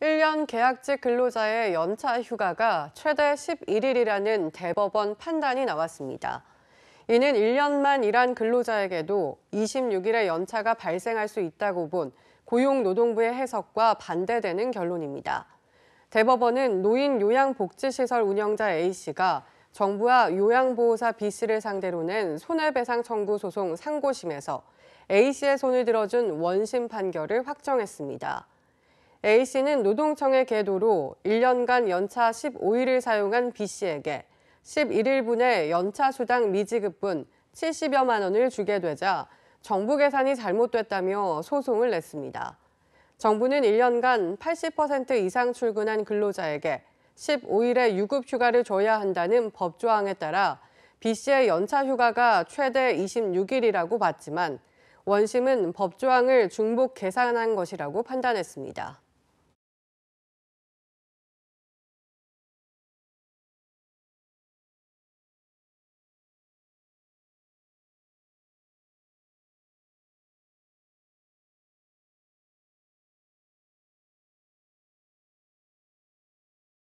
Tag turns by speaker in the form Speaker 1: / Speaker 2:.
Speaker 1: 1년 계약직 근로자의 연차 휴가가 최대 11일이라는 대법원 판단이 나왔습니다. 이는 1년만 일한 근로자에게도 26일의 연차가 발생할 수 있다고 본 고용노동부의 해석과 반대되는 결론입니다. 대법원은 노인 요양복지시설 운영자 A씨가 정부와 요양보호사 B씨를 상대로 낸 손해배상 청구 소송 상고심에서 A씨의 손을 들어준 원심 판결을 확정했습니다. A씨는 노동청의 계도로 1년간 연차 15일을 사용한 B씨에게 11일분의 연차 수당 미지급분 70여만 원을 주게 되자 정부 계산이 잘못됐다며 소송을 냈습니다. 정부는 1년간 80% 이상 출근한 근로자에게 15일의 유급 휴가를 줘야 한다는 법 조항에 따라 B씨의 연차 휴가가 최대 26일이라고 봤지만 원심은 법 조항을 중복 계산한 것이라고 판단했습니다.